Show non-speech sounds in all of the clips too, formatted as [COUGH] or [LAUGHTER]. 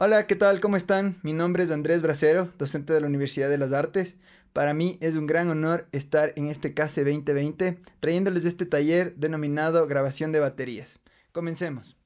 Hola, ¿qué tal? ¿Cómo están? Mi nombre es Andrés Bracero, docente de la Universidad de las Artes. Para mí es un gran honor estar en este CASE 2020 trayéndoles este taller denominado grabación de baterías. Comencemos.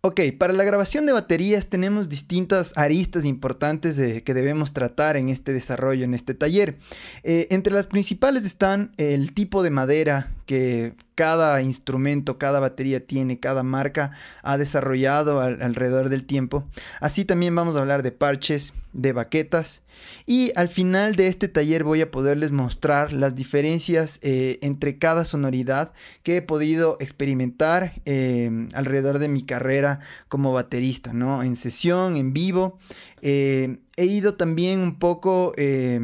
Ok, para la grabación de baterías tenemos distintas aristas importantes que debemos tratar en este desarrollo, en este taller. Eh, entre las principales están el tipo de madera que cada instrumento, cada batería tiene, cada marca ha desarrollado alrededor del tiempo. Así también vamos a hablar de parches, de baquetas y al final de este taller voy a poderles mostrar las diferencias eh, entre cada sonoridad que he podido experimentar eh, alrededor de mi carrera como baterista, ¿no? En sesión, en vivo, eh, he ido también un poco eh,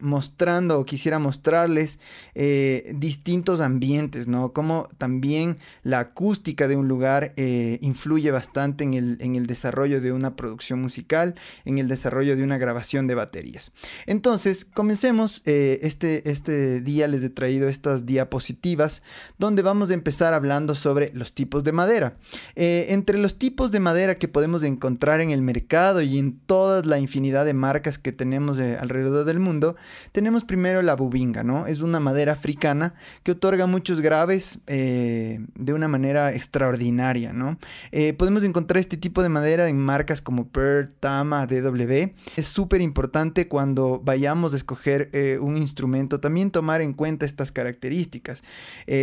mostrando o quisiera mostrarles eh, distintos ambientes, ¿no? Cómo también la acústica de un lugar influye bastante en el, desarrollo de una producción musical, en el desarrollo de una grabación de baterías. Entonces, comencemos. este, este día les he traído estas diapositivas donde vamos a empezar hablando sobre los tipos de madera. entre los tipos de madera que podemos encontrar en el mercado y en toda la infinidad de marcas que tenemos alrededor del mundo, tenemos primero la bubinga, ¿no? Es una madera africana que otorga muchos graves eh, de una manera extraordinaria, ¿no? Eh, podemos encontrar este tipo de madera en marcas como Pearl, Tama, DW. Es súper importante cuando vayamos a escoger eh, un instrumento también tomar en cuenta estas características.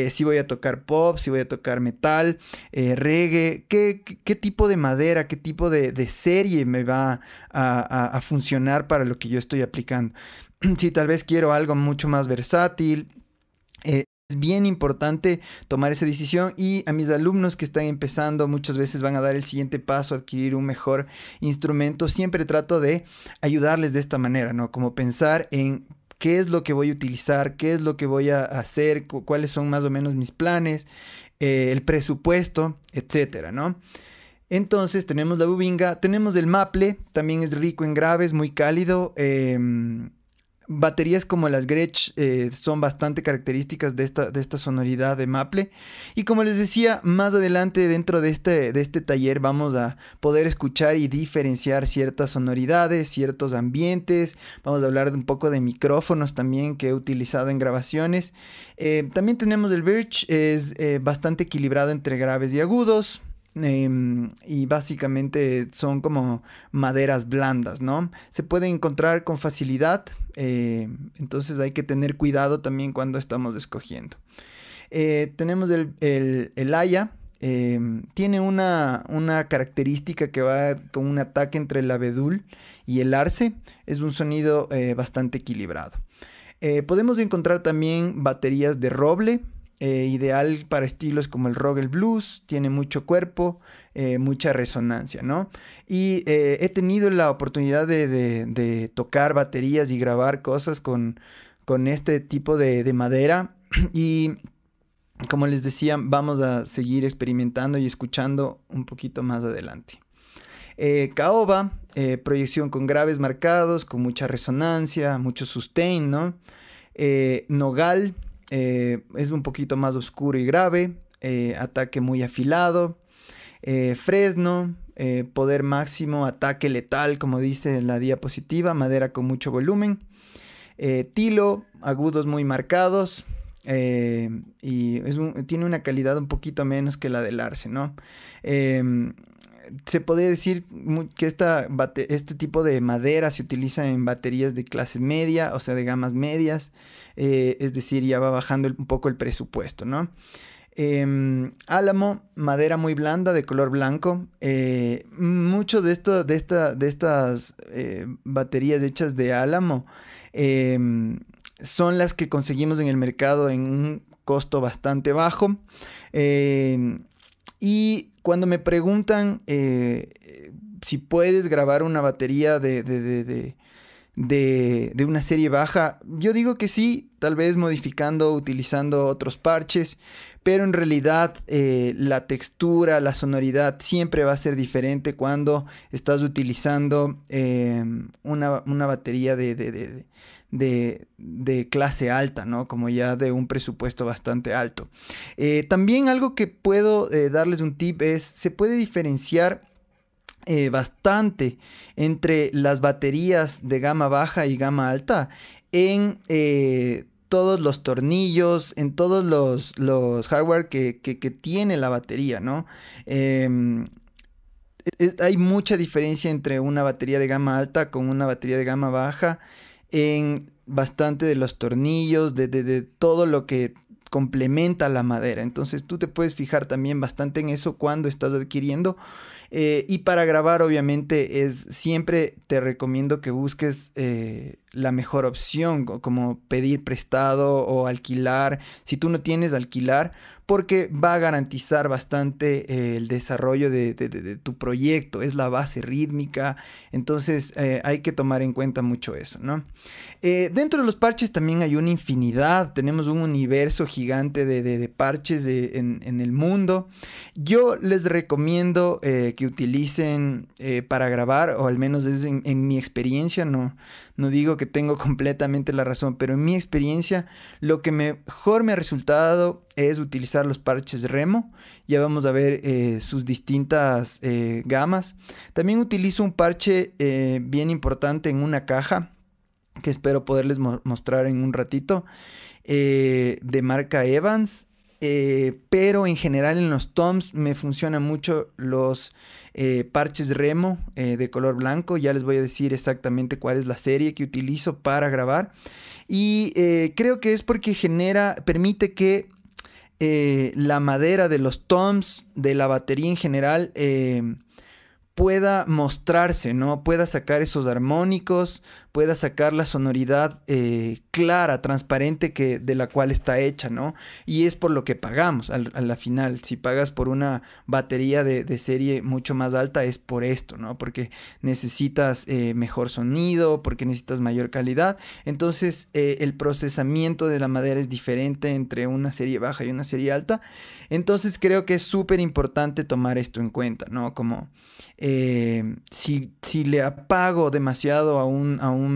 si voy a tocar pop, si voy a tocar metal, reggae, ¿qué, qué, tipo de madera, qué tipo de, de serie me va a, funcionar para lo que yo estoy aplicando. [CLEARS THROAT] si tal vez quiero algo mucho más versátil, eh, es bien importante tomar esa decisión y a mis alumnos que están empezando muchas veces van a dar el siguiente paso, adquirir un mejor instrumento. Siempre trato de ayudarles de esta manera, ¿no? Como pensar en qué es lo que voy a utilizar, qué es lo que voy a hacer, cuáles son más o menos mis planes, eh, el presupuesto, etcétera, ¿no? Entonces tenemos la bubinga, tenemos el maple, también es rico en graves, muy cálido. Em, baterías como las Gretsch eh, son bastante características de esta, sonoridad de maple. Y como les decía, más adelante dentro este, de este, taller vamos a poder escuchar y diferenciar ciertas sonoridades, ciertos ambientes. Vamos a hablar de un poco de micrófonos también que he utilizado en grabaciones. Eh, también tenemos el Birch, es eh, bastante equilibrado entre graves y agudos Em, y básicamente son como maderas blandas, ¿no? Se puede encontrar con facilidad, eh, entonces hay que tener cuidado también cuando estamos escogiendo. Eh, tenemos el, el, haya, em, tiene una, característica que va con un ataque entre el abedul y el arce. Es un sonido eh, bastante equilibrado. podemos encontrar también baterías de roble, eh, ideal para estilos como el rock, el blues, tiene mucho cuerpo, eh, mucha resonancia, ¿no? Y eh, he tenido la oportunidad de, tocar baterías y grabar cosas con, con este tipo de, madera [CLEARS THROAT] y como les decía, vamos a seguir experimentando y escuchando un poquito más adelante. caoba, proyección con graves marcados, con mucha resonancia, mucho sustain, ¿no? nogal, eh, es un poquito más oscuro y grave, eh, ataque muy afilado, eh, fresno, poder máximo, ataque letal, como dice la diapositiva, madera con mucho volumen, tilo, agudos muy marcados, y tiene una calidad un poquito menos que la del arce, ¿no? Em, se podría decir que este tipo de madera se utiliza en baterías de clase media, o sea, de gamas medias, eh, es decir, ya va bajando un poco el presupuesto, ¿no? Em, álamo, madera muy blanda de color blanco. Eh, mucho de esto, de esta, de estas eh, baterías hechas de álamo em, son las que conseguimos en el mercado en un costo bastante bajo. Em, y cuando me preguntan eh, eh, si puedes grabar una batería de, de, una serie baja? Yo digo que sí, tal vez modificando, utilizando otros parches, pero en realidad eh, la textura, la sonoridad siempre va a ser diferente cuando estás utilizando em, una, batería de, de de, clase alta, ¿no? Como ya de un presupuesto bastante alto. Eh, también algo que puedo eh, darles un tip es, se puede diferenciar eh, bastante entre las baterías de gama baja y gama alta en eh, todos los tornillos, en todos los, los hardware que, tiene la batería, ¿no? Em, hay mucha diferencia entre una batería de gama alta con una batería de gama baja en bastante de los tornillos, de todo lo que complementa la madera. Entonces tú te puedes fijar también bastante en eso cuando estás adquiriendo eh, y para grabar, obviamente, es siempre te recomiendo que busques eh, la mejor opción, como pedir prestado o alquilar. Si tú no tienes alquilar, porque va a garantizar bastante eh, el desarrollo de, tu proyecto, es la base rítmica, entonces hay que tomar en cuenta mucho eso, ¿no? Eh, dentro de los parches también hay una infinidad, tenemos un universo gigante de, parches en, el mundo. Yo les recomiendo eh, que utilicen eh, para grabar, o al menos es en, mi experiencia, no, no digo que tengo [LAUGHS] completamente la razón, pero en mi experiencia lo que mejor me ha resultado es utilizar los parches remo. Ya vamos a ver sus distintas gamas. También utilizo un parche bien importante en una caja que espero poderles mostrar en un ratito, eh, de marca Evans. Eh, pero en general en los toms me funcionan mucho los eh, parches remo de color blanco. Ya les voy a decir exactamente cuál es la serie que utilizo para grabar. Y creo que es porque genera, permite que la madera de los toms, de la batería en general, pueda mostrarse, ¿no? Pueda sacar esos armónicos, pueda sacar la sonoridad eh, clara, transparente que, de la cual está hecha, ¿no? Y es por lo que pagamos al, a la final. Si pagas por una batería de, serie mucho más alta es por esto, ¿no? Porque necesitas eh, mejor sonido, porque necesitas mayor calidad. Entonces eh, el procesamiento de la madera es diferente entre una serie baja y una serie alta. Entonces creo que es súper importante tomar esto en cuenta, ¿no? Como si, le apago demasiado a a un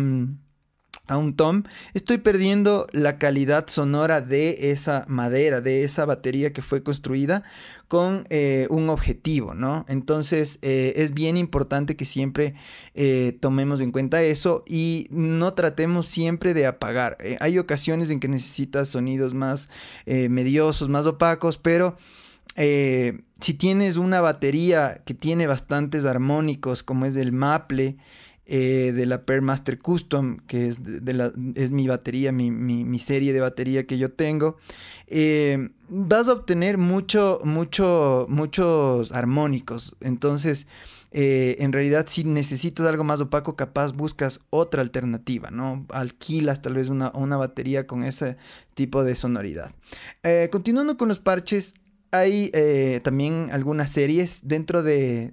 a un tom, estoy perdiendo la calidad sonora de esa madera, de esa batería que fue construida con eh, un objetivo, ¿no? Entonces eh, es bien importante que siempre eh, tomemos en cuenta eso y no tratemos siempre de apagar. hay ocasiones en que necesitas sonidos más mediosos, más opacos, pero... si tienes una batería que tiene bastantes armónicos, como es el maple, eh, de la Per Master Custom, que es, de la, es mi batería, mi, serie de batería que yo tengo, eh, vas a obtener mucho, mucho, muchos armónicos. Entonces, eh, en realidad, si necesitas algo más opaco, capaz buscas otra alternativa, ¿no? Alquilas tal vez una, una batería con ese tipo de sonoridad. continuando con los parches, hay también algunas series dentro de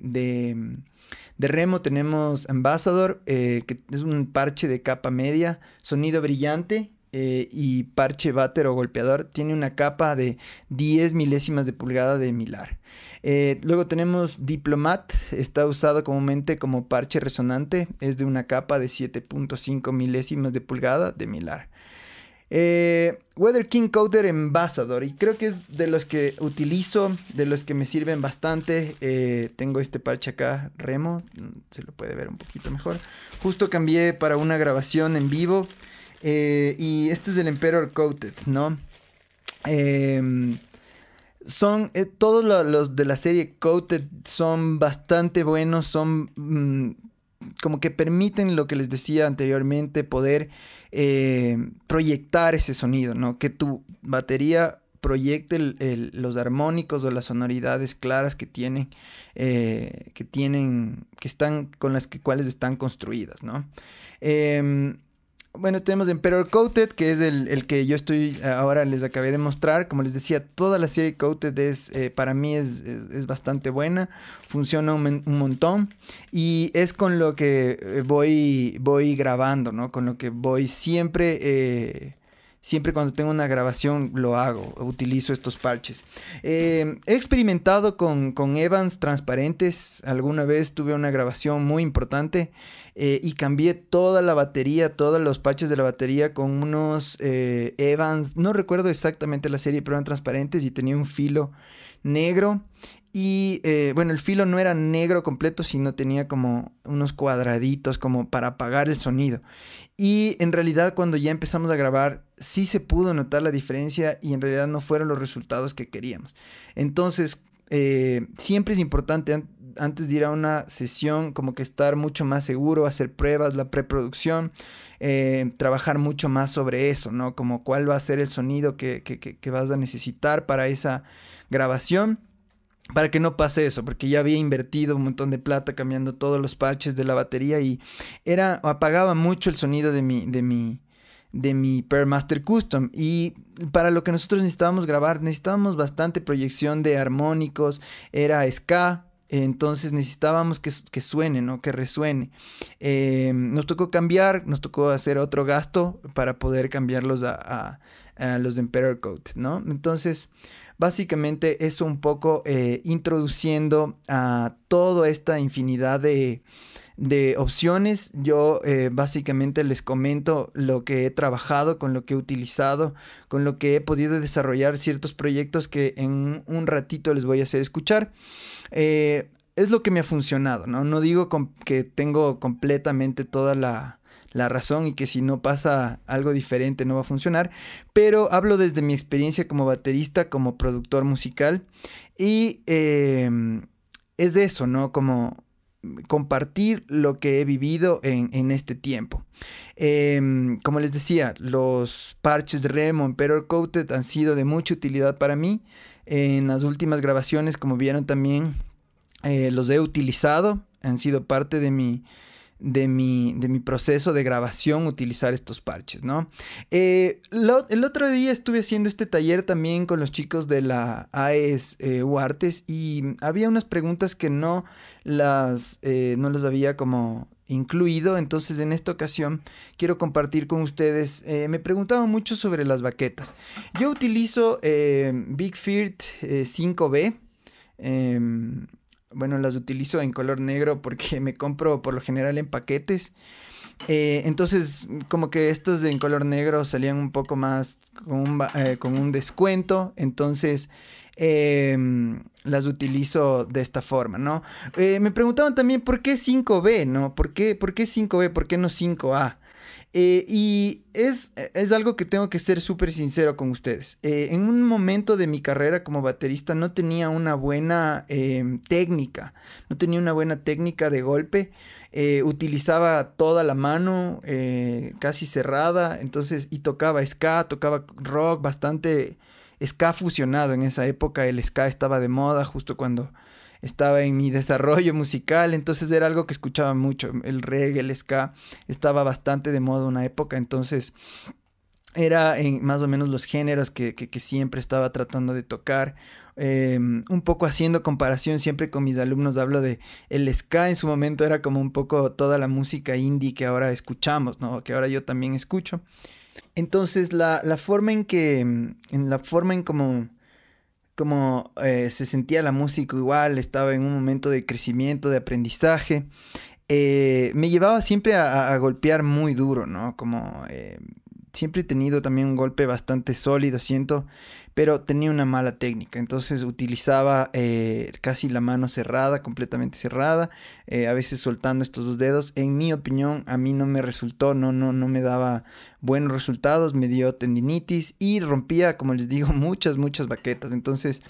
de Remo tenemos Ambassador, eh, que es un parche de capa media, sonido brillante eh, y parche váter o golpeador. Tiene una capa de 10 milésimas de pulgada de milar. Eh, luego tenemos Diplomat, está usado comúnmente como parche resonante, es de una capa de 7.5 milésimas de pulgada de milar. Eh, Weather King Coder Ambassador. Y creo que es de los que utilizo, de los que me sirven bastante. Eh, tengo este parche acá, Remo. Mm, se lo puede ver un poquito mejor. Justo cambié para una grabación en vivo. Eh, y este es el Emperor Coated, ¿no? Em, son todos los, de la serie Coated son bastante buenos, son mm, como que permiten lo que les decía anteriormente, poder eh, proyectar ese sonido, ¿no? Que tu batería proyecte los armónicos o las sonoridades claras que tienen, eh, que tienen, que están, con las que, cuales están construidas, ¿no? Em, bueno, tenemos Emperor Coated, que es el, que yo estoy ahora les acabé de mostrar. Como les decía, toda la serie Coated es, eh, para mí es, bastante buena, funciona un, montón y es con lo que eh, voy, voy grabando, ¿no? Con lo que voy siempre eh, Siempre cuando tengo una grabación lo hago, utilizo estos parches. Eh, he experimentado con, Evans transparentes. Alguna vez tuve una grabación muy importante eh, y cambié toda la batería, todos los parches de la batería con unos eh, Evans. No recuerdo exactamente la serie, pero eran transparentes y tenía un filo negro. Y bueno, el filo no era negro completo, sino tenía como unos cuadraditos como para apagar el sonido. Y en realidad cuando ya empezamos a grabar, sí se pudo notar la diferencia y en realidad no fueron los resultados que queríamos. Entonces, eh, siempre es importante antes de ir a una sesión como que estar mucho más seguro, hacer pruebas, la preproducción, eh, trabajar mucho más sobre eso, ¿no? Como cuál va a ser el sonido que vas a necesitar para esa grabación para que no pase eso, porque ya había invertido un montón de plata cambiando todos los parches de la batería y era apagaba mucho el sonido de mi de mi de mi Per Master Custom y para lo que nosotros necesitábamos grabar necesitábamos bastante proyección de armónicos, era ska, entonces necesitábamos que, suene, ¿no? Que resuene. Eh, nos tocó cambiar, nos tocó hacer otro gasto para poder cambiarlos a, a, los de Emperor Code, ¿no? Entonces, Básicamente es un poco eh, introduciendo a toda esta infinidad de, opciones. Yo eh, básicamente les comento lo que he trabajado, con lo que he utilizado, con lo que he podido desarrollar ciertos proyectos que en un ratito les voy a hacer escuchar. Eh, es lo que me ha funcionado, ¿no? No digo que tengo completamente toda la, la razón y que si no pasa algo diferente no va a funcionar, pero hablo desde mi experiencia como baterista, como productor musical y em, es de eso, ¿no? Como compartir lo que he vivido en, este tiempo. Em, como les decía, los parches de Remo en Coated han sido de mucha utilidad para mí. En las últimas grabaciones, como vieron también, eh, los he utilizado, han sido parte de mi, de mi, de mi proceso de grabación utilizar estos parches, ¿no? Eh, el otro día estuve haciendo este taller también con los chicos de la AES eh, Uartes y había unas preguntas que no las, eh, no había como incluido. Entonces, en esta ocasión quiero compartir con ustedes. me preguntaban mucho sobre las baquetas. Yo utilizo Big Firt 5B bueno, las utilizo en color negro porque [LAUGHS] me compro por lo general en paquetes. Eh, entonces, como que estos de en color negro salían un poco más con un, eh, descuento. Entonces, em, las utilizo de esta forma, ¿no? Eh, me preguntaban también por qué 5B, ¿no? ¿Por qué, por qué 5B? ¿Por qué no 5A? Eh, y es, algo que tengo que ser súper sincero con ustedes. Eh, en un momento de mi carrera como baterista no tenía una buena eh, técnica, no tenía una buena técnica de golpe. utilizaba toda la mano casi cerrada, entonces, y tocaba ska, tocaba rock, bastante ska fusionado. En esa época el ska estaba de moda justo cuando estaba en mi desarrollo musical, entonces era algo que escuchaba mucho, el reggae, el ska, estaba bastante de moda una época, entonces era en más o menos los géneros que, siempre estaba tratando de tocar. Em, un poco haciendo comparación siempre con mis alumnos, hablo de el ska en su momento era como un poco toda la música indie que ahora escuchamos, ¿no? que ahora yo también escucho. Entonces la, forma en que, en la forma en como como eh, se sentía la música igual, estaba en un momento de crecimiento, de aprendizaje, eh, me llevaba siempre a, golpear muy duro, ¿no? Como eh, siempre he tenido también un golpe bastante sólido, siento, pero tenía una mala técnica. Entonces utilizaba eh, casi la mano cerrada, completamente cerrada, eh, a veces soltando estos dos dedos. En mi opinión, a mí no me resultó, no, no, no me daba buenos resultados, me dio tendinitis y rompía, como les digo, [LAUGHS] muchas, muchas baquetas. Entonces,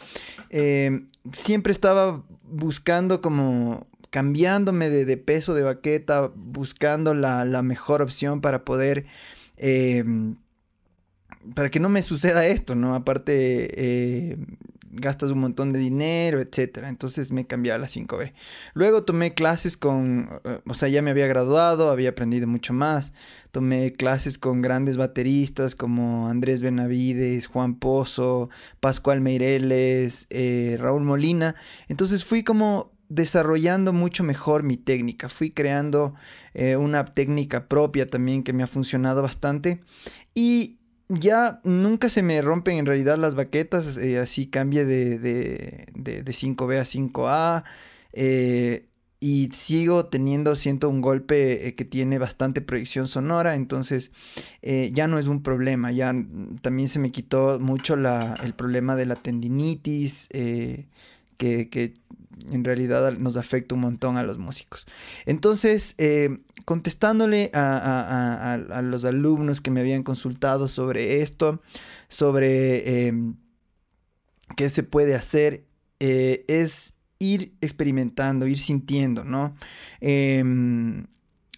eh, siempre estaba buscando como cambiándome de, peso de baqueta, buscando la, la, mejor opción para poder em, para que no me suceda esto, ¿no? Aparte, eh, gastas un montón de dinero, etcétera. Entonces me cambié a la 5B. Luego tomé clases con, eh, o sea, ya me había graduado, había aprendido mucho más. Tomé clases con grandes bateristas como Andrés Benavides, Juan Pozo, Pascual Meireles, eh, Raúl Molina. Entonces fui como desarrollando mucho mejor mi técnica. Fui creando una técnica propia también que me ha funcionado bastante. Y ya nunca se me rompen en realidad las baquetas, eh, así cambie de, 5B a 5A. Eh, y sigo teniendo, siento un golpe eh, que tiene bastante proyección sonora, entonces ya no es un problema, ya también se me quitó mucho el problema de la tendinitis, que, que en realidad nos afecta un montón a los músicos. Entonces, contestándole a, los alumnos que me habían consultado sobre esto, sobre em, qué se puede hacer, eh, es ir experimentando, ir sintiendo, ¿no? Em,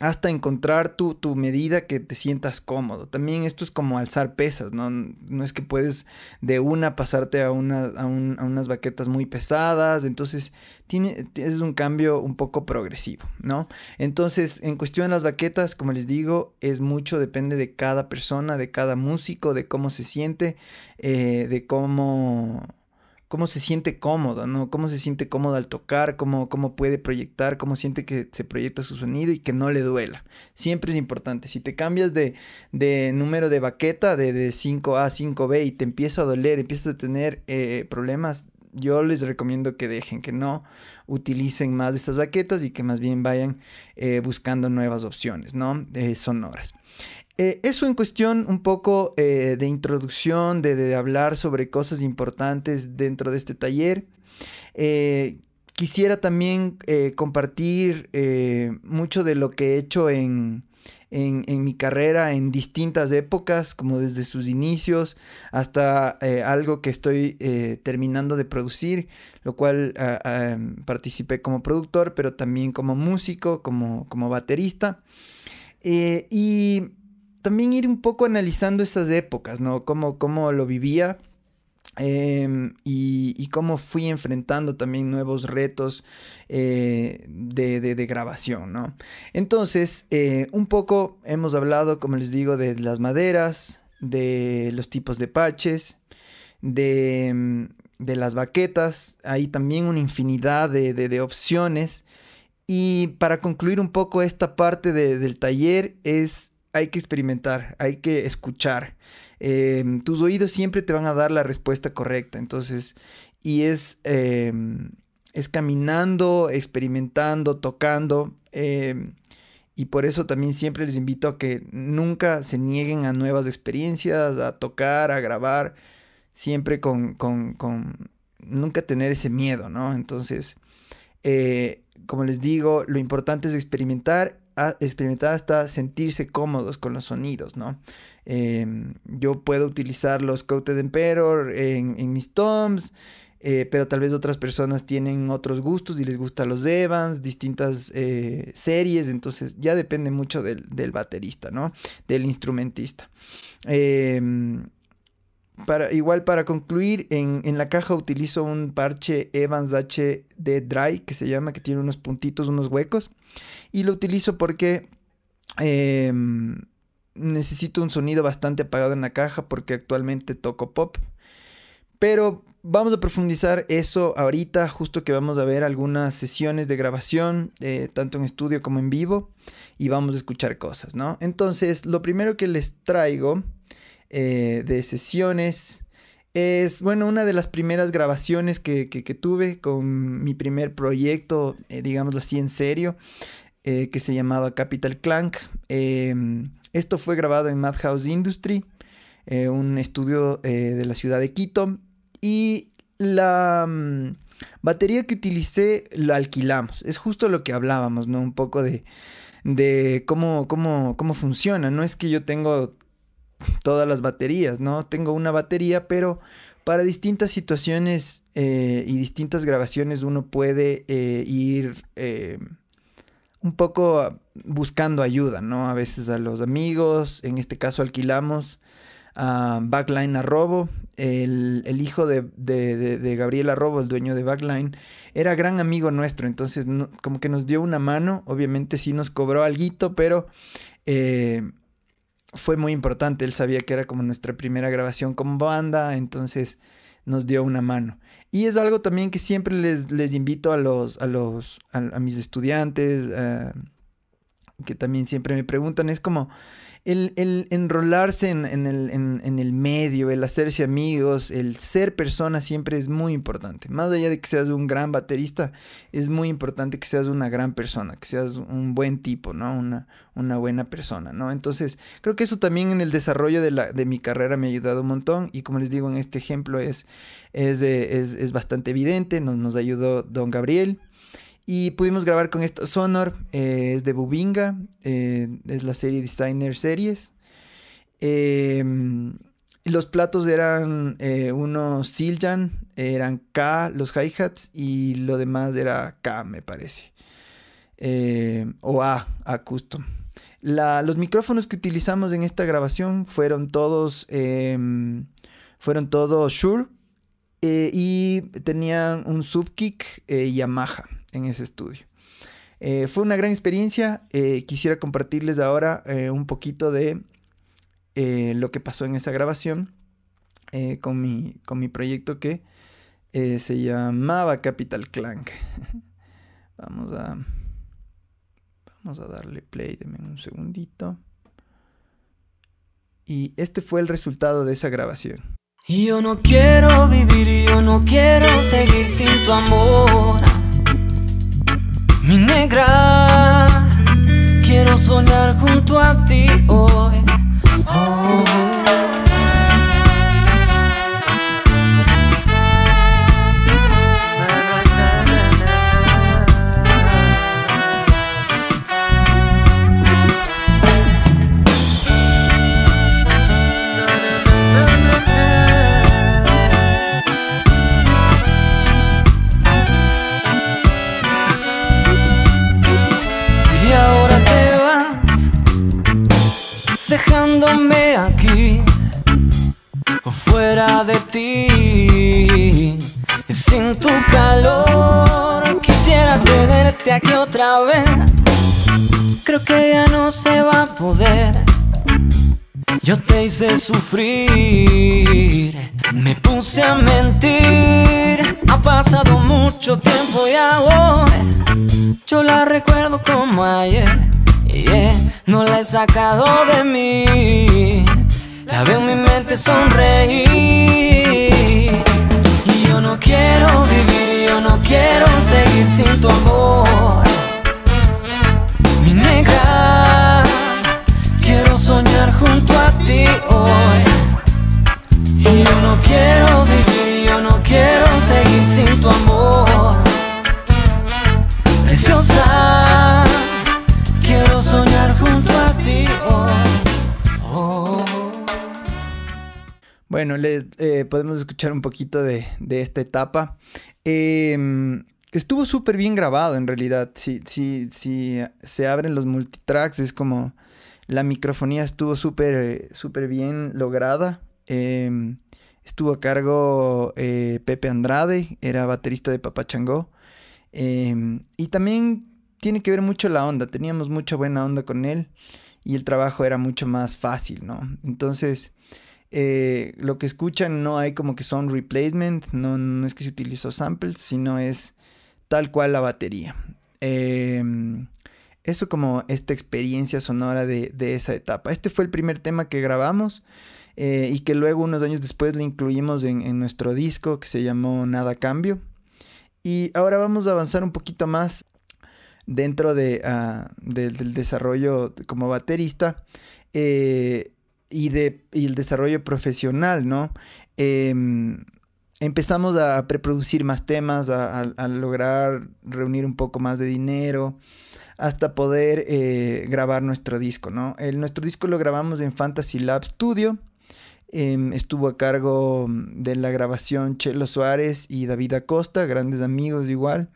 hasta encontrar tu, tu, medida que te sientas cómodo. También esto es como alzar pesas, ¿no? No es que puedes de una pasarte a, a, unas baquetas muy pesadas, entonces tiene, es un cambio un poco progresivo, ¿no? Entonces, en cuestión de las baquetas, como les digo, es mucho, depende de cada persona, de cada músico, de cómo se siente, eh, de cómo cómo se siente cómodo, ¿no? Cómo se siente cómodo al tocar, cómo, cómo puede proyectar, cómo siente que se proyecta su sonido y que no le duela. Siempre es importante. Si te cambias de, número de baqueta de, de 5A a 5B y te empieza a doler, empiezas a tener eh, problemas, yo les recomiendo que dejen, que no utilicen más de estas baquetas y que más bien vayan eh, buscando nuevas opciones, ¿no? Eh, sonoras. Eh, eso en cuestión un poco de introducción, de, hablar sobre cosas importantes dentro de este taller. quisiera también compartir mucho de lo que he hecho en, en, mi carrera en distintas épocas, como desde sus inicios hasta eh, algo que estoy eh, terminando de producir, lo cual ah, ah, em, participé como productor, pero también como músico, como, baterista. Eh, y también ir un poco analizando esas épocas, ¿no? Cómo, cómo lo vivía Em, y, cómo fui enfrentando también nuevos retos eh, de, grabación, ¿no? Entonces, eh, un poco hemos hablado, como les digo, de las maderas, de los tipos de parches, de, em, de las baquetas, hay también una infinidad de, opciones. Y para concluir un poco esta parte del taller es hay que experimentar, hay que escuchar. Em, tus oídos siempre te van a dar la respuesta correcta. Entonces, y es, em, es caminando, experimentando, tocando. Em, y por eso también siempre les invito a que nunca se nieguen a nuevas experiencias, a tocar, a grabar. Siempre con, con, con nunca tener ese miedo, ¿no? Entonces, eh, como les digo, lo importante es experimentar experimentar hasta sentirse cómodos con los sonidos, ¿no? Em, yo puedo utilizar los Coated Emperor en, mis toms, eh, pero tal vez otras personas tienen otros gustos y les gustan los Evans, distintas eh, series, entonces ya depende mucho del, baterista, ¿no? Del instrumentista. Em, igual para concluir, en, la caja utilizo un parche Evans HD Dry que se llama, que tiene unos puntitos, unos huecos. Y lo utilizo porque em, necesito un sonido bastante apagado en la caja porque actualmente toco pop. Pero vamos a profundizar eso ahorita, justo que vamos a ver algunas sesiones de grabación, eh, tanto en estudio como en vivo, y vamos a escuchar cosas, ¿no? Entonces, lo primero que les traigo eh, de sesiones. Es, bueno, una de las primeras grabaciones que, tuve con mi primer proyecto, eh, digámoslo así, en serio, eh, que se llamaba Capital Clank. esto fue grabado en Madhouse Industry, un estudio de la ciudad de Quito. Y la mm, batería que utilicé la alquilamos. Es justo lo que hablábamos, ¿no? Un poco de, de cómo, cómo, cómo funciona. No es que yo tengo todas las baterías, ¿no? Tengo una batería, pero para distintas situaciones eh, y distintas grabaciones uno puede eh, ir eh, un poco buscando ayuda, ¿no? A veces a los amigos, en este caso alquilamos a Backline a el, el hijo de, de, de, Gabriel Arrobo, el dueño de Backline, era gran amigo nuestro, entonces como que nos dio una mano, obviamente sí nos cobró alguito, pero fue muy importante. Él sabía que era como nuestra primera grabación como banda, entonces nos dio una mano. Y es algo también que siempre les, invito a los, a los, a, mis estudiantes, eh, que también siempre me preguntan, es como, el, enrolarse en, el, medio, el hacerse amigos, el ser persona siempre es muy importante. Más allá de que seas un gran baterista, es muy importante que seas una gran persona, que seas un buen tipo, ¿no? Una, buena persona, ¿no? Entonces, creo que eso también en el desarrollo de, la, de mi carrera me ha ayudado un montón y como les digo, en este ejemplo es, es, es, es bastante evidente, nos, nos ayudó don Gabriel. Y pudimos grabar con esta Sonor, eh, es de Bubinga, eh, es la serie Designer Series. Em, los platos eran eh, unos Siljan, eran K, los hi-hats, y lo demás era K, me parece. Em, o A, A custom. los micrófonos que utilizamos en esta grabación fueron todos, em, fueron todos Shure y tenían un subkick Yamaha en ese estudio. Eh, fue una gran experiencia. Eh, quisiera compartirles ahora eh, un poquito de lo que pasó en esa grabación con mi, con, mi, proyecto que se llamaba Capital Clank. [LAUGHS] vamos a. Vamos a darle play, denme un segundito. Y este fue el resultado de esa grabación. Yo no quiero vivir, yo no quiero seguir sin tu amor. Mi negra, quiero soñar junto a ti hoy. Oh. fuera de ti. Sin tu calor quisiera tenerte aquí otra vez. Creo que ya no se va a poder. Yo te hice sufrir, me puse a mentir. Ha pasado mucho tiempo y ahora yo la recuerdo como ayer no la he sacado de mí. La veo en mi mente sonreír. Y yo no quiero vivir, yo no quiero seguir sin tu amor. Mi negra, quiero soñar junto a ti hoy. Y yo no quiero vivir, yo no quiero seguir sin tu amor. Preciosa soñar junto a ti. Oh, oh. Bueno, eh, podemos escuchar un poquito de, esta etapa. Em, estuvo súper bien grabado en realidad. Si, si, si se abren los multitracks, es como la microfonía estuvo súper bien lograda. Em, estuvo a cargo eh, Pepe Andrade, era baterista de Papachangó. Em, y también tiene que ver mucho la onda. Teníamos mucha buena onda con él y el trabajo era mucho más fácil, ¿no? Entonces, eh, lo que escuchan no hay como que son replacement, no, es que se utilizó samples, sino es tal cual la batería. Em, eso como esta experiencia sonora de, esa etapa. Este fue el primer tema que grabamos eh, y que luego unos años después le incluimos en, en nuestro disco que se llamó Nada Cambio. Y ahora vamos a avanzar un poquito más dentro de, ah, del desarrollo como baterista eh, y, de, y el desarrollo profesional, ¿no? Em, empezamos a preproducir más temas, a, lograr reunir un poco más de dinero hasta poder eh, grabar nuestro disco, ¿no? nuestro disco lo grabamos en Fantasy Lab Studio. Em, estuvo a cargo de la grabación Chelo Suárez y David Acosta, grandes amigos igual.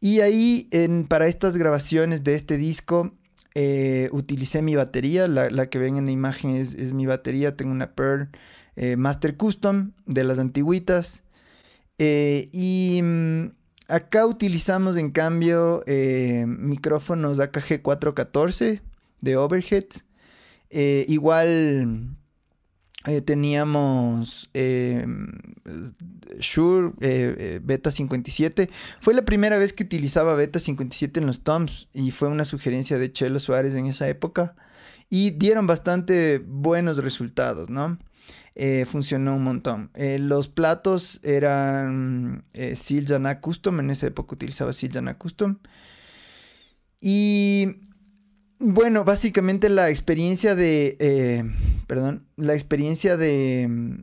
Y ahí, para estas grabaciones de este disco, eh, utilicé mi batería, la, que ven en la imagen es, mi batería, tengo una Pearl eh, Master Custom de las antiguitas. Eh, y mm, acá utilizamos en cambio micrófonos AKG 414 de overhead. igual eh, teníamos em, Shure eh, eh, Beta 57. Fue la primera vez que utilizaba Beta 57 en los toms y fue una sugerencia de Chelo Suárez en esa época. Y dieron bastante buenos resultados, ¿no? funcionó un montón. los platos eran Siljana Custom, en esa época utilizaba Siljana Custom. Y bueno, básicamente la experiencia de. Eh, perdón. La experiencia de. Mm,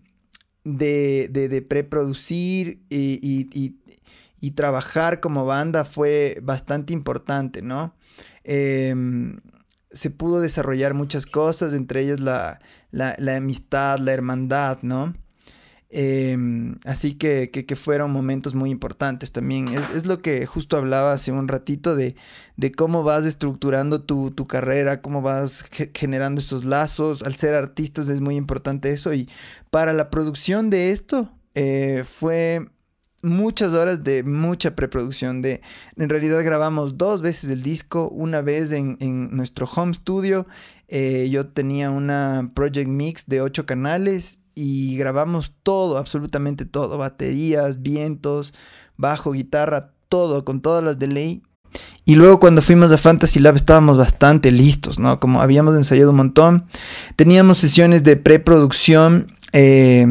de, preproducir y, trabajar como banda fue bastante importante, ¿no? Em, se pudo desarrollar muchas cosas, entre ellas la, la amistad, la hermandad, ¿no? Em, así que, fueron momentos muy importantes también. Es, lo que justo hablaba hace un ratito de, cómo vas estructurando tu, carrera, cómo vas generando esos lazos. Al ser artistas es muy importante eso. Y para la producción de esto eh, fue muchas horas de mucha preproducción. De, en realidad grabamos dos veces el disco, una vez en, nuestro home studio. Eh, yo tenía una Project Mix de ocho canales y grabamos todo, absolutamente todo, baterías, vientos, bajo, guitarra, todo, con todas las de ley. Y luego cuando fuimos a Fantasy Lab estábamos bastante listos, ¿no? Como habíamos ensayado un montón, teníamos sesiones de preproducción. Eh,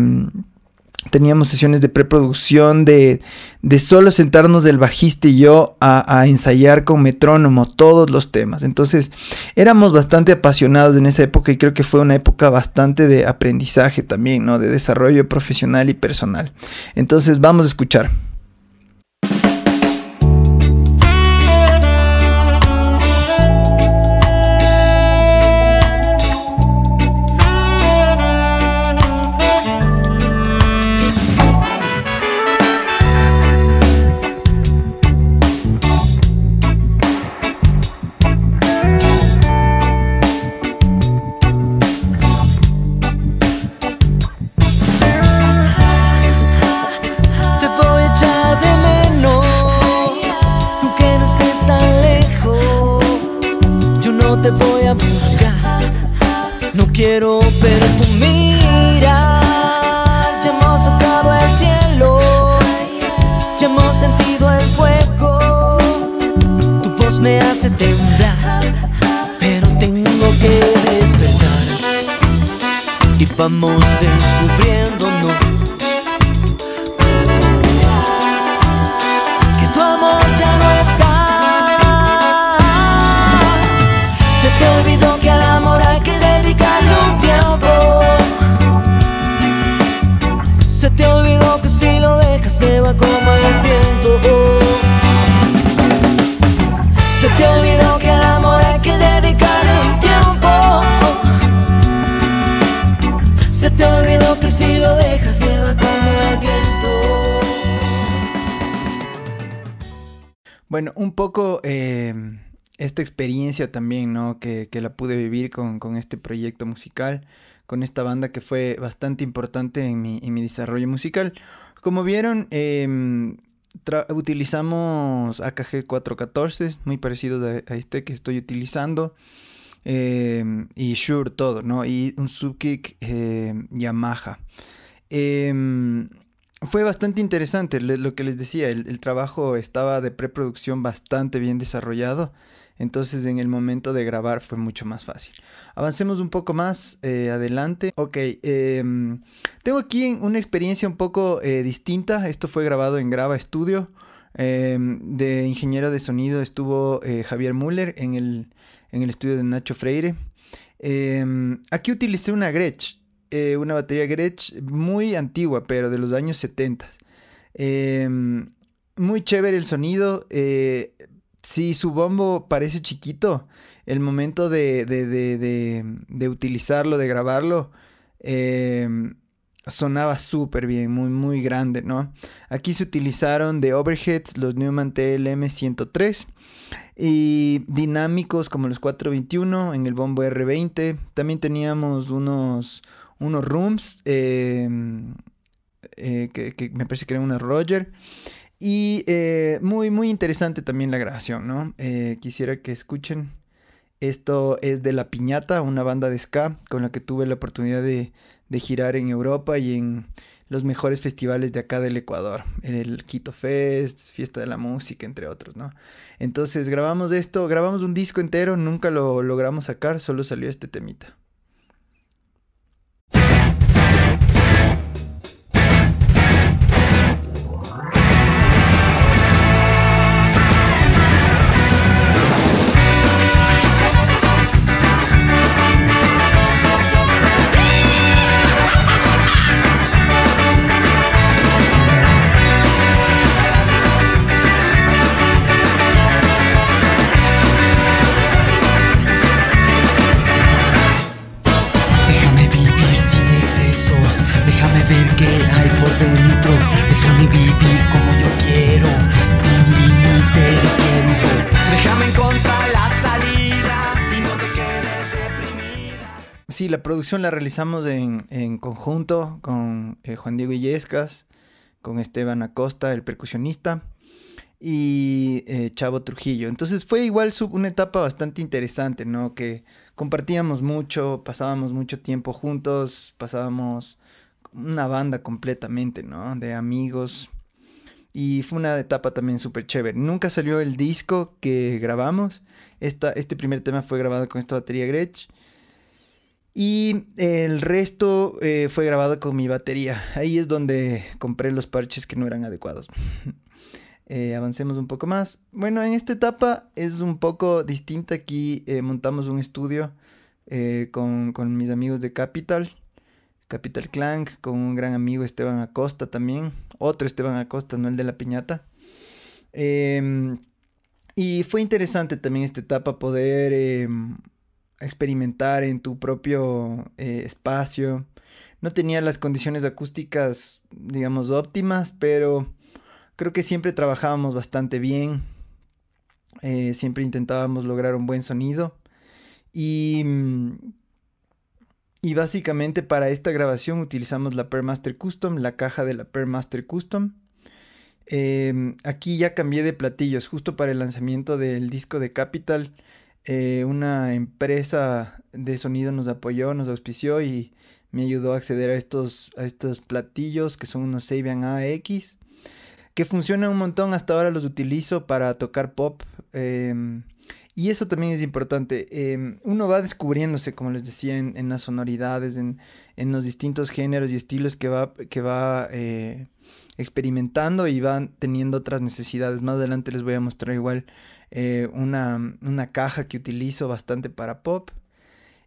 teníamos sesiones de preproducción, de, solo sentarnos del bajista y yo a, a, ensayar con metrónomo todos los temas. Entonces éramos bastante apasionados en esa época y creo que fue una época bastante de aprendizaje también, ¿no? De desarrollo profesional y personal. Entonces vamos a escuchar. también, ¿no? Que, la pude vivir con, este proyecto musical, con esta banda que fue bastante importante en mi, desarrollo musical. Como vieron, em, utilizamos AKG 414, muy parecidos a, este que estoy utilizando. Em, y Shure todo, ¿no? Y un subkick em, Yamaha. fue bastante interesante lo que les decía, el trabajo estaba de preproducción bastante bien desarrollado entonces en el momento de grabar fue mucho más fácil. Avancemos un poco más eh, adelante. Ok, em, tengo aquí una experiencia un poco eh, distinta. Esto fue grabado en Grava Studio. Em, de ingeniero de sonido estuvo eh, Javier Müller en el, en el, estudio de Nacho Freire. Em, aquí utilicé una Gretsch, una batería Gretsch muy antigua, pero de los años 70. muy chévere el sonido si su bombo parece chiquito, el momento de, utilizarlo, de grabarlo, em, sonaba súper bien, muy, muy grande, ¿no? Aquí se utilizaron de overheads los Neumann TLM103 y dinámicos como los 421 en el bombo R20. También teníamos unos, unos rooms em, eh, que, que, me parece que eran unos Roger. Y eh, muy, muy interesante también la grabación, ¿no? Eh, quisiera que escuchen. Esto es de La Piñata, una banda de ska con la que tuve la oportunidad de, de girar en Europa y en los mejores festivales de acá del Ecuador. en El Quito Fest, Fiesta de la Música, entre otros, ¿no? Entonces grabamos esto, grabamos un disco entero, nunca lo logramos sacar, solo salió este temita. la producción la realizamos en, conjunto con eh, Juan Diego Illescas, con Esteban Acosta, el percusionista, y eh, Chavo Trujillo. Entonces fue igual una etapa bastante interesante, ¿no? Que compartíamos mucho, pasábamos mucho tiempo juntos, pasábamos una banda completamente, ¿no? De amigos. Y fue una etapa también súper chévere. Nunca salió el disco que grabamos. este primer tema fue grabado con esta batería Gretsch. Y el resto eh, fue grabado con mi batería. Ahí es donde compré los parches que no eran adecuados. [LAUGHS] Eh, avancemos un poco más. Bueno, en esta etapa es un poco distinta. Aquí eh, montamos un estudio con, con, mis amigos de Capital. Capital Clank, con un gran amigo Esteban Acosta también. Otro Esteban Acosta, no el de la piñata. Em, y fue interesante también esta etapa poder em, experimentar en tu propio eh, espacio. No tenía las condiciones acústicas, digamos, óptimas, pero creo que siempre trabajábamos bastante bien. Eh, siempre intentábamos lograr un buen sonido. Y, y básicamente para esta grabación utilizamos la Permaster Custom, la caja de la Permaster Custom. Eh, aquí ya cambié de platillos, justo para el lanzamiento del disco de Capital eh, una empresa de sonido nos apoyó, nos auspició y me ayudó a acceder a estos, a estos platillos que son unos Sabian AX que funcionan un montón, hasta ahora los utilizo para tocar pop. Em, y eso también es importante. Em, uno va descubriéndose, como les decía, en, las sonoridades, en, los distintos géneros y estilos que va, que va eh, experimentando y van teniendo otras necesidades. Más adelante les voy a mostrar igual eh, una, caja que utilizo bastante para pop.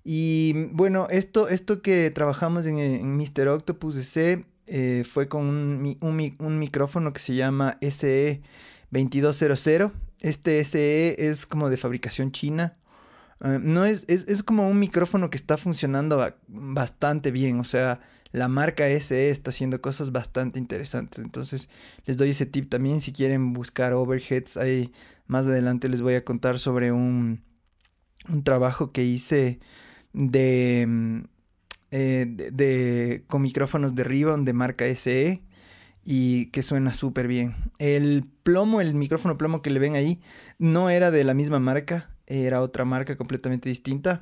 Y mm, bueno, esto, esto que trabajamos en, eh, Mr. Octopus DC eh, fue con un, un, micrófono que se llama SE2200. Este SE es como de fabricación china. Ah, no es, como un micrófono que está funcionando bastante bien. O sea, la marca SE está haciendo cosas bastante interesantes. Entonces, les doy ese tip también. Si quieren buscar overheads, ahí más adelante les voy a contar sobre un, trabajo que hice mm, eh, de, de, con micrófonos de Ribbon de marca SE y que suena súper bien. El plomo, el micrófono plomo que le ven ahí, no era de la misma marca, era otra marca completamente distinta.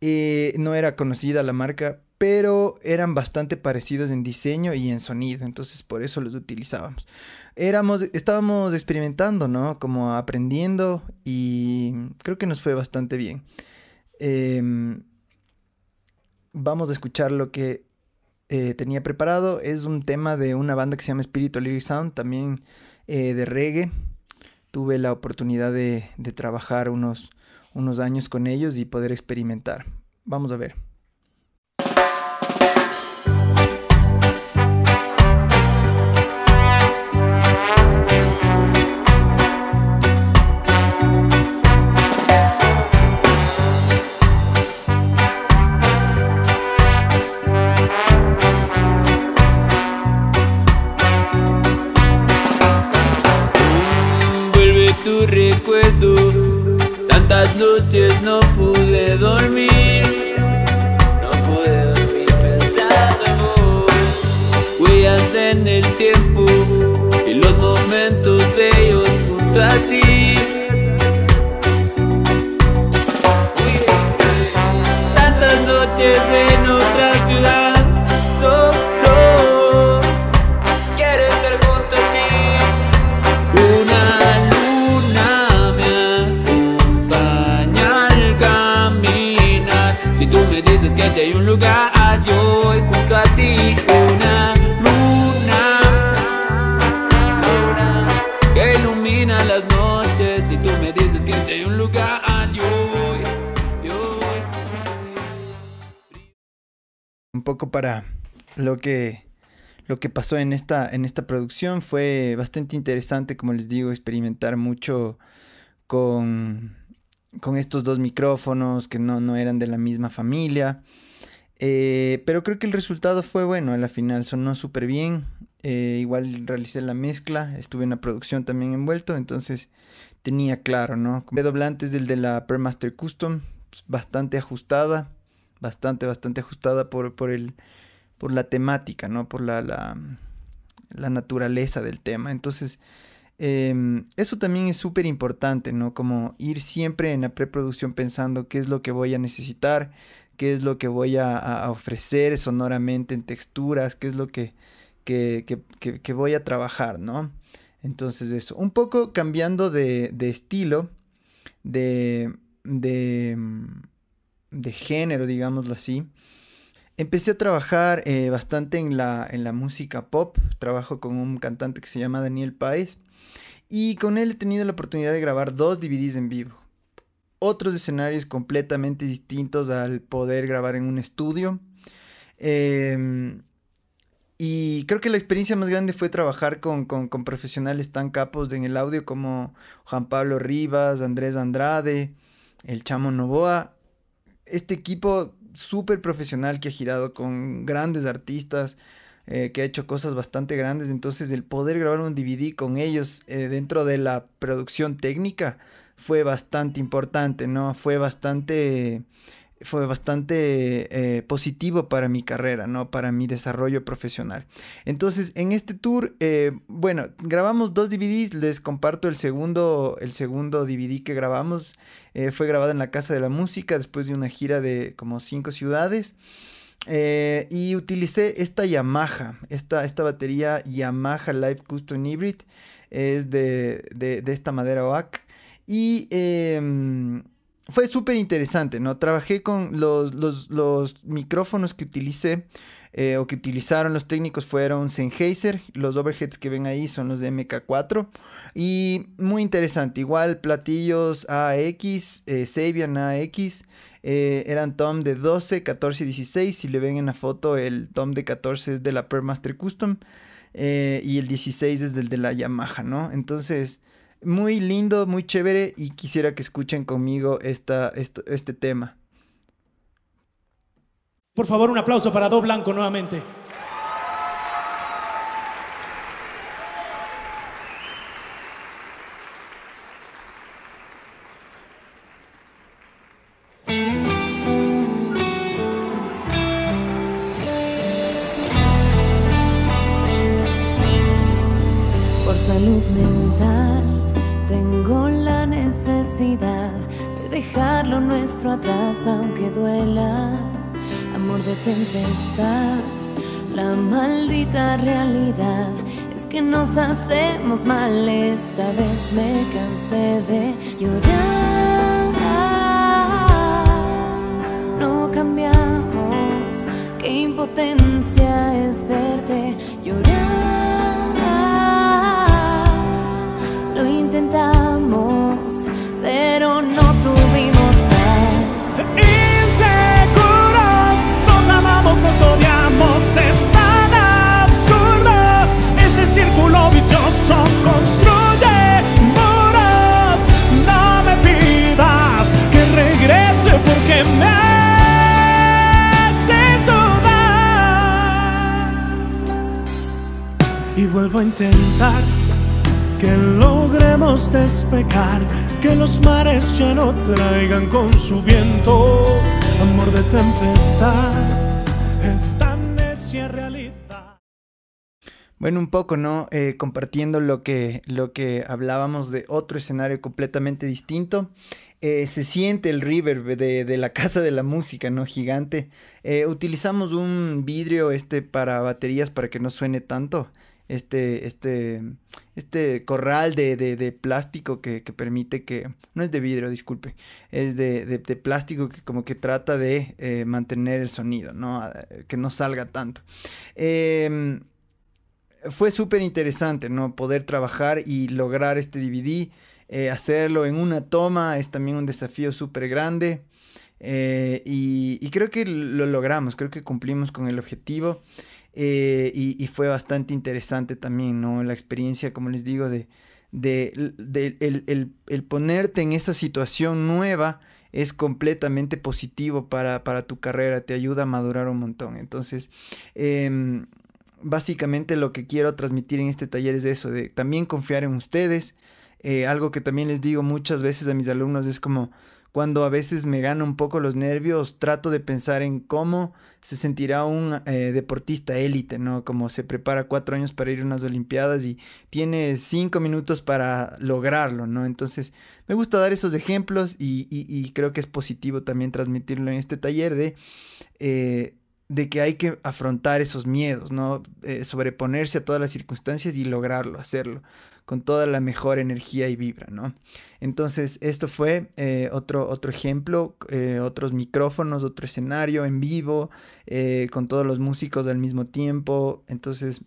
Eh, no era conocida la marca, pero eran bastante parecidos en diseño y en sonido, entonces por eso los utilizábamos. Éramos, estábamos experimentando, ¿no? Como aprendiendo y creo que nos fue bastante bien. Em, vamos a escuchar lo que eh, tenía preparado. Es un tema de una banda que se llama Spirit Lyric Sound, también eh, de reggae tuve la oportunidad de, de trabajar unos, unos años con ellos y poder experimentar. Vamos a ver. Tantas noches no pude dormir No pude dormir pensando en vos Huellas en el tiempo Y los momentos bellos junto a ti hay un lugar yo junto a ti una luna, que ilumina las noches y tú me dices que hay un lugar yo un poco para lo que lo que pasó en esta en esta producción fue bastante interesante como les digo experimentar mucho con con estos dos micrófonos que no, no eran de la misma familia. Eh, pero creo que el resultado fue bueno a la final, sonó súper bien. Eh, igual realicé la mezcla, estuve en la producción también envuelto, entonces tenía claro, ¿no? De doblantes del de la Premaster Custom, pues, bastante ajustada, bastante, bastante ajustada por, por, el, por la temática, ¿no? Por la, la, naturaleza del tema. Entonces, em, eso también es súper importante, ¿no? Como ir siempre en la preproducción pensando qué es lo que voy a necesitar, qué es lo que voy a, ofrecer sonoramente en texturas, qué es lo que, voy a trabajar, ¿no? Entonces eso, un poco cambiando de, estilo, de, mm, de, género, digámoslo así. Empecé a trabajar eh, bastante en la, en la música pop, trabajo con un cantante que se llama Daniel Páez y con él he tenido la oportunidad de grabar dos DVDs en vivo otros escenarios completamente distintos al poder grabar en un estudio. Em, y creo que la experiencia más grande fue trabajar con, profesionales tan capos en el audio como Juan Pablo Rivas, Andrés Andrade, el Chamo Novoa. Este equipo súper profesional que ha girado con grandes artistas, eh, que ha hecho cosas bastante grandes. Entonces el poder grabar un DVD con ellos eh, dentro de la producción técnica fue bastante importante, ¿no? Fue bastante fue bastante eh, positivo para mi carrera, ¿no? Para mi desarrollo profesional. Entonces, en este tour, eh, bueno, grabamos dos DVDs, les comparto el segundo, el segundo DVD que grabamos. Eh, fue grabado en la Casa de la Música después de una gira de como cinco ciudades. y utilicé esta Yamaha, esta, esta batería Yamaha Live Custom Hybrid, es de, de esta madera OAC. Y em, fue súper interesante, ¿no? Trabajé con los, micrófonos que utilicé eh, o que utilizaron los técnicos fueron Sennheiser, los overheads que ven ahí son los de MK4 y muy interesante, igual platillos AX, eh, Sabian AX, eh, eran tom de 12, 14 y 16, si le ven en la foto el tom de 14 es de la Permaster Custom y el 16 es del de la Yamaha, ¿no? Entonces muy lindo, muy chévere y quisiera que escuchen conmigo esta, este tema. Por favor, un aplauso para Do Blanco nuevamente. hacemos mal. Esta vez me cansé de llorar. No cambiamos, qué impotencia es verte llorar. Lo intentamos, pero no tuvimos paz. Inseguros, nos amamos, nos odiamos. intentar que logremos despegar, que los mares ya no traigan con su viento amor de tempestad, esta realidad. Bueno, un poco, ¿no? Eh, compartiendo lo que, hablábamos de otro escenario completamente distinto. Eh, se siente el reverb de, la casa de la música, ¿no? Gigante. Eh, utilizamos un vidrio este para baterías para que no suene tanto este, este, este corral de, de, de plástico que, que, permite que, no es de vidrio, disculpe, es de, de plástico que como que trata de eh, mantener el sonido, ¿no? Ah, que no salga tanto. Em, fue súper interesante, ¿no? Poder trabajar y lograr este DVD, eh, hacerlo en una toma es también un desafío súper grande. Eh, y, y, creo que lo logramos, creo que cumplimos con el objetivo. Eh, y, fue bastante interesante también, ¿no? La experiencia, como les digo, de, de, el, ponerte en esa situación nueva es completamente positivo para, tu carrera, te ayuda a madurar un montón. Entonces, em, básicamente lo que quiero transmitir en este taller es eso, de también confiar en ustedes. Eh, algo que también les digo muchas veces a mis alumnos es como, cuando a veces me gana un poco los nervios, trato de pensar en cómo se sentirá un eh, deportista élite, ¿no? Como se prepara cuatro años para ir a unas Olimpiadas y tiene cinco minutos para lograrlo, ¿no? Entonces, me gusta dar esos ejemplos y, creo que es positivo también transmitirlo en este taller de... Eh, de que hay que afrontar esos miedos, ¿no? Eh, sobreponerse a todas las circunstancias y lograrlo, hacerlo, con toda la mejor energía y vibra, ¿no? Entonces, esto fue eh, otro, otro ejemplo, eh, otros micrófonos, otro escenario en vivo, con todos los músicos al mismo tiempo, entonces...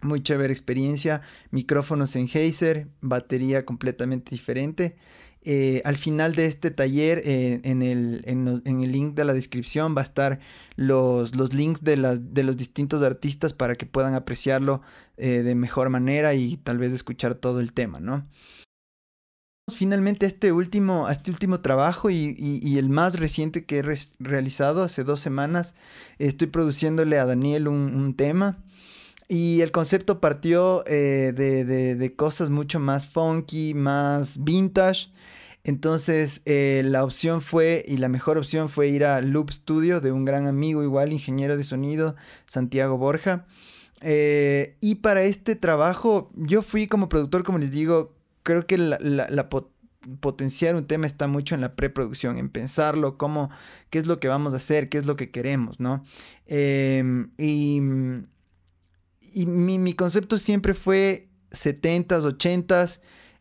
Muy chévere experiencia, micrófonos en Heiser, batería completamente diferente. Eh, al final de este taller, eh, en, el, link de la descripción, va a estar los, links de, los distintos artistas para que puedan apreciarlo eh, de mejor manera y tal vez escuchar todo el tema, Finalmente, este último, este último trabajo y, el más reciente que he realizado hace dos semanas, estoy produciéndole a Daniel un tema y el concepto partió eh, de, cosas mucho más funky, más vintage. Entonces eh, la opción fue, y la mejor opción fue ir a Loop Studio de un gran amigo, igual ingeniero de sonido, Santiago Borja. Eh, y para este trabajo yo fui como productor, como les digo, creo que la, potenciar un tema está mucho en la preproducción, en pensarlo, cómo, qué es lo que vamos a hacer, qué es lo que queremos, ¿no? Em, y y mi, concepto siempre fue 70s, 80s,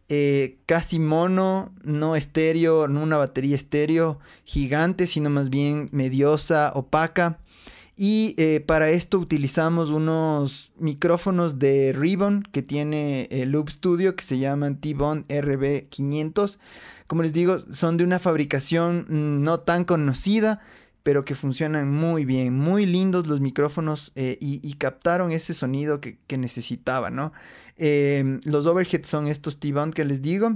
eh, casi mono, no estéreo, no una batería estéreo gigante, sino más bien mediosa, opaca. Y eh, para esto utilizamos unos micrófonos de Ribbon que tiene el Loop Studio que se llaman t RB500. Como les digo, son de una fabricación mm, no tan conocida, pero que funcionan muy bien, muy lindos los micrófonos eh, y, captaron ese sonido que, necesitaba, ¿no? Em, los overheads son estos T-Bound que les digo.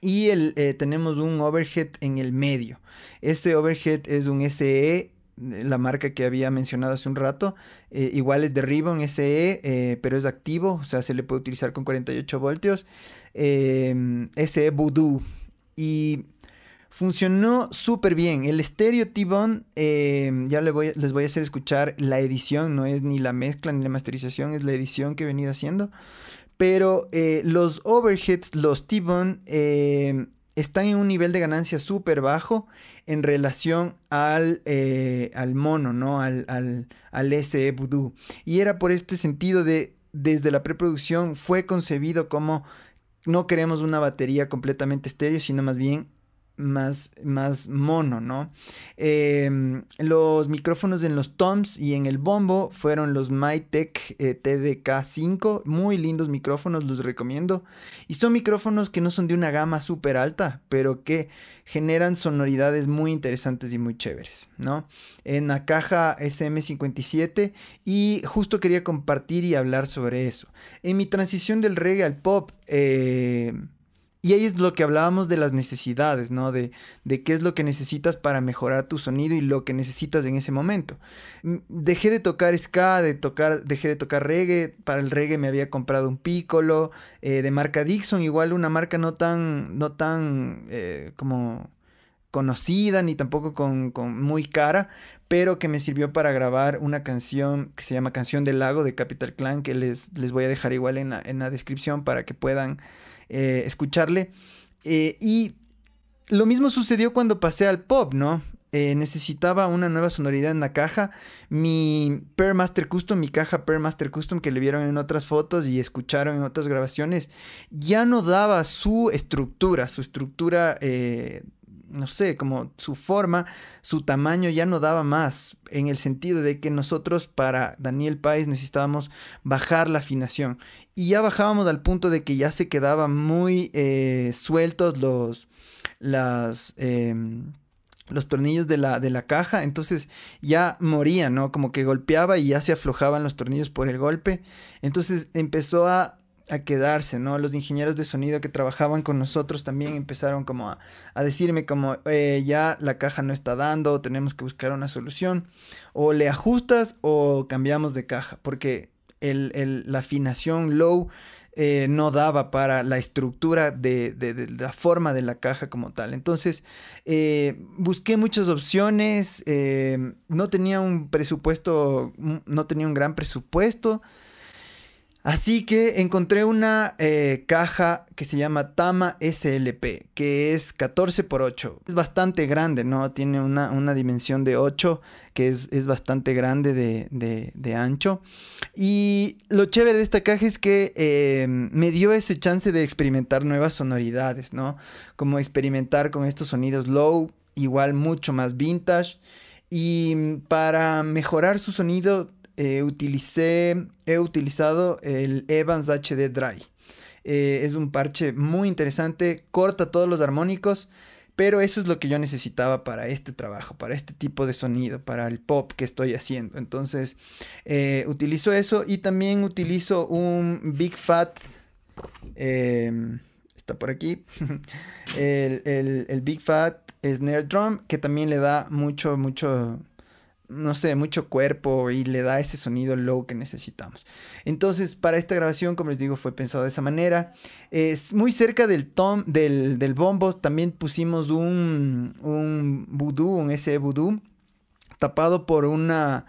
Y el, eh, tenemos un overhead en el medio. Este overhead es un SE eh, la marca que había mencionado hace un rato. igual es de Ribbon SE, pero es activo, o sea, se le puede utilizar con 48 voltios. Em, SE Voodoo. Y Funcionó súper bien. El estéreo T-Bone, eh, ya les voy, a hacer escuchar la edición, no es ni la mezcla ni la masterización, es la edición que he venido haciendo. Pero eh, los overheads, los T-Bone, eh, están en un nivel de ganancia súper bajo en relación al, mono, ¿no? Al, al, al SE Voodoo. Y era por este sentido de, desde la preproducción, fue concebido como no queremos una batería completamente estéreo, sino más bien más, más mono, ¿no? Em, los micrófonos en los toms y en el bombo fueron los MyTech eh, TDK5, muy lindos micrófonos, los recomiendo. Y son micrófonos que no son de una gama súper alta, pero que generan sonoridades muy interesantes y muy chéveres, ¿no? En la caja SM57 y justo quería compartir y hablar sobre eso. En mi transición del reggae al pop, eh y ahí es lo que hablábamos de las necesidades, ¿no? De, de, qué es lo que necesitas para mejorar tu sonido y lo que necesitas en ese momento. Mm, dejé de tocar ska, de tocar, dejé de tocar reggae. Para el reggae me había comprado un picolo eh, de marca Dixon, igual una marca no tan, no tan eh, como conocida ni tampoco con, con, muy cara, pero que me sirvió para grabar una canción que se llama Canción del Lago de Capital Clan, que les, les voy a dejar igual en en la descripción para que puedan eh, escucharle. Eh, y lo mismo sucedió cuando pasé al pop, ¿no? Eh, necesitaba una nueva sonoridad en la caja. Mi Per Master Custom, mi caja Per Master Custom que le vieron en otras fotos y escucharon en otras grabaciones, ya no daba su estructura, su estructura no sé, como su forma, su tamaño ya no daba más, en el sentido de que nosotros para Daniel Pais necesitábamos bajar la afinación. Y ya bajábamos al punto de que ya se quedaban muy eh, sueltos los, las, em, los tornillos de la, de la caja, entonces ya moría, ¿no? Como que golpeaba y ya se aflojaban los tornillos por el golpe. Entonces empezó a a quedarse, ¿no? Los ingenieros de sonido que trabajaban con nosotros también empezaron como a, a decirme como eh, ya la caja no está dando, tenemos que buscar una solución, o le ajustas o cambiamos de caja, porque el, el, la afinación low eh, no daba para la estructura de, de, la forma de la caja como tal. Entonces, eh, busqué muchas opciones, no tenía un presupuesto, no tenía un gran presupuesto, Así que encontré una eh, caja que se llama Tama SLP, que es 14 por 8. Es bastante grande, ¿no? Tiene una, dimensión de 8, que es, bastante grande de, ancho. Y lo chévere de esta caja es que eh, me dio ese chance de experimentar nuevas sonoridades, ¿no? Como experimentar con estos sonidos low, igual mucho más vintage. Y para mejorar su sonido eh, utilicé, he utilizado el Evans HD Dry. Eh, es un parche muy interesante, corta todos los armónicos, pero eso es lo que yo necesitaba para este trabajo, para este tipo de sonido, para el pop que estoy haciendo. Entonces, eh, utilizo eso y también utilizo un Big Fat. Em, está por aquí. [LAUGHS] el, el Big Fat Snare Drum, que también le da mucho, mucho no sé, mucho cuerpo y le da ese sonido low que necesitamos. Entonces, para esta grabación, como les digo, fue pensado de esa manera. Es muy cerca del tom, del, del bombo, también pusimos un, un un SE voodoo. tapado por una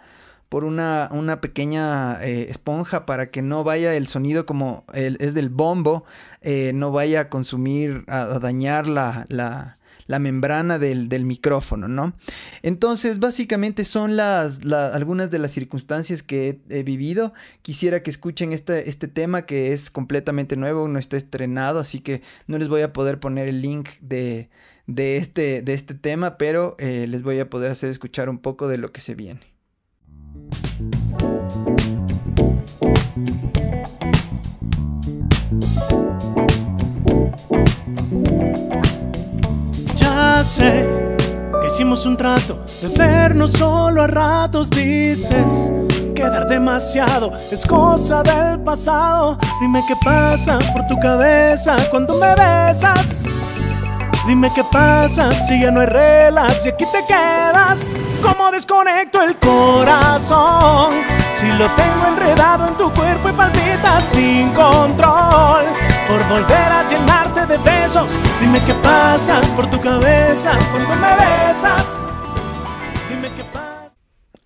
por una, una pequeña eh, esponja para que no vaya el sonido como el, es del bombo, eh, no vaya a consumir, a, a dañar la, la la membrana del, micrófono, ¿no? Entonces, básicamente son las, algunas de las circunstancias que he, vivido. Quisiera que escuchen este, este tema que es completamente nuevo, no está estrenado, así que no les voy a poder poner el link de, este, de este tema, pero eh, les voy a poder hacer escuchar un poco de lo que se viene. que hicimos un trato de vernos solo a ratos. Dices, quedar demasiado es cosa del pasado. Dime qué pasa por tu cabeza cuando me besas. Dime qué pasa si ya no hay relas y aquí te quedas. ¿Cómo desconecto el corazón? Si lo tengo enredado en tu cuerpo y palpita sin control. Por volver a llenarte de besos, dime qué pasa por tu cabeza cuando me besas. Dime qué pasa.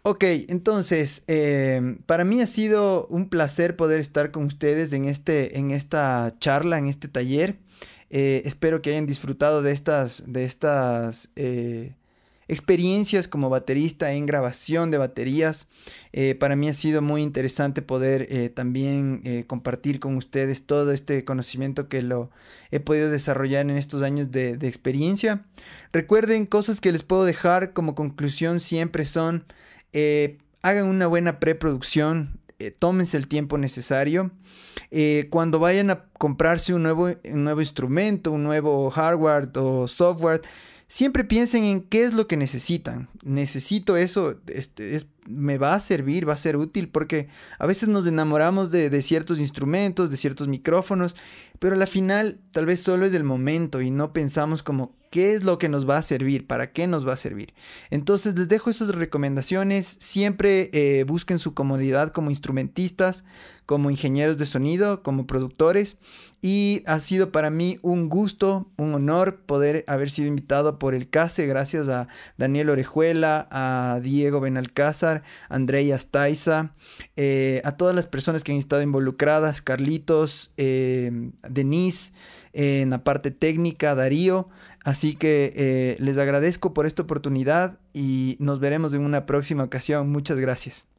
Ok, entonces, em, para mí ha sido un placer poder estar con ustedes en, este, en esta charla, en este taller. Eh, espero que hayan disfrutado de estas, de estas eh, experiencias como baterista en grabación de baterías. Eh, para mí ha sido muy interesante poder también compartir con ustedes todo este conocimiento que lo he podido desarrollar en estos años de, de experiencia. Recuerden, cosas que les puedo dejar como conclusión siempre son... hagan una buena preproducción, tómense el tiempo necesario. Eh, cuando vayan a comprarse un nuevo, nuevo instrumento, un nuevo hardware o software, siempre piensen en qué es lo que necesitan. Necesito eso, este, es, me va a servir, va a ser útil, porque a veces nos enamoramos de, de, ciertos instrumentos, de ciertos micrófonos, pero a la final tal vez solo es el momento y no pensamos como ¿Qué es lo que nos va a servir? ¿Para qué nos va a servir? Entonces les dejo esas recomendaciones. Siempre eh, busquen su comodidad como instrumentistas, como ingenieros de sonido, como productores. Y ha sido para mí un gusto, un honor poder haber sido invitado por el CASE. Gracias a Daniel Orejuela, a Diego Benalcázar, Andrea Staiza, eh, a todas las personas que han estado involucradas, Carlitos, eh, Denise, eh, en la parte técnica, Darío. Así que eh, les agradezco por esta oportunidad y nos veremos en una próxima ocasión. Muchas gracias.